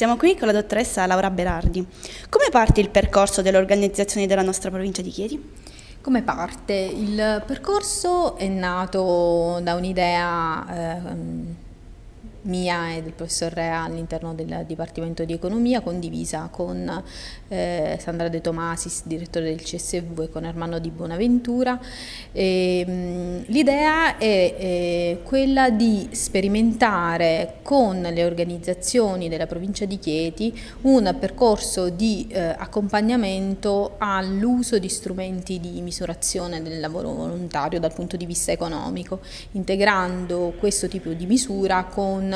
Siamo qui con la dottoressa Laura Berardi. Come parte il percorso dell'organizzazione della nostra provincia di Chieti? Come parte? Il percorso è nato da un'idea eh, mia e del professor Rea all'interno del Dipartimento di Economia, condivisa con eh, Sandra De Tomasis, direttore del CSV, e con Ermanno Di Bonaventura. Ehm, l'idea è eh, quella di sperimentare con le organizzazioni della provincia di Chieti un percorso di eh, accompagnamento all'uso di strumenti di misurazione del lavoro volontario dal punto di vista economico, integrando questo tipo di misura con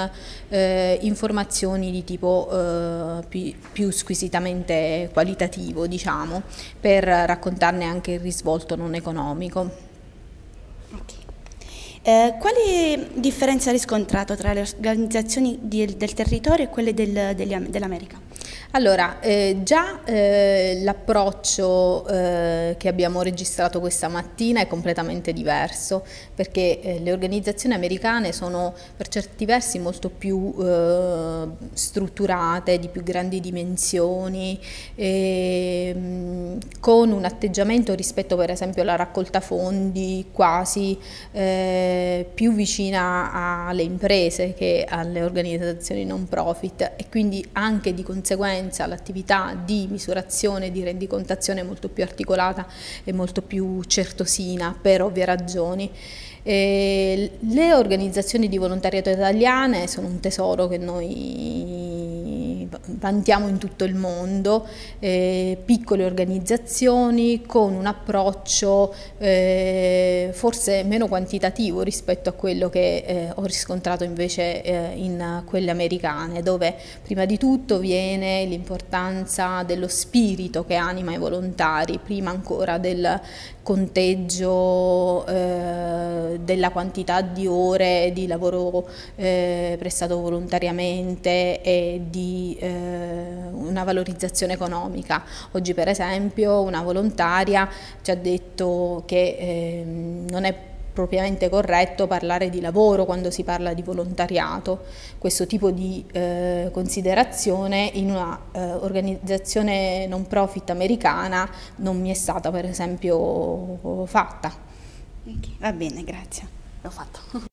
eh, informazioni di tipo eh, più, più, squisitamente qualitativo, diciamo, per raccontarne anche il risvolto non economico. Eh, quale differenza ha riscontrato tra le organizzazioni di, del territorio e quelle del, dell'America? Allora, eh, già eh, l'approccio eh, che abbiamo registrato questa mattina è completamente diverso perché eh, le organizzazioni americane sono per certi versi molto più eh, strutturate, di più grandi dimensioni, ehm, con un atteggiamento rispetto per esempio alla raccolta fondi quasi eh, più vicina alle imprese che alle organizzazioni non profit e quindi anche di conseguenza conseguenza l'attività di misurazione e di rendicontazione è molto più articolata e molto più certosina per ovvie ragioni. E le organizzazioni di volontariato italiane sono un tesoro che noi vantiamo in tutto il mondo, eh, piccole organizzazioni con un approccio eh, forse meno quantitativo rispetto a quello che eh, ho riscontrato invece eh, in quelle americane, dove prima di tutto viene l'importanza dello spirito che anima i volontari, prima ancora del conteggio eh, della quantità di ore di lavoro eh, prestato volontariamente e di eh, una valorizzazione economica. Oggi per esempio una volontaria ci ha detto che eh, non è propriamente corretto parlare di lavoro quando si parla di volontariato. Questo tipo di eh, considerazione in un'organizzazione eh, non profit americana non mi è stata per esempio fatta. va bene, grazie. L'ho fatto.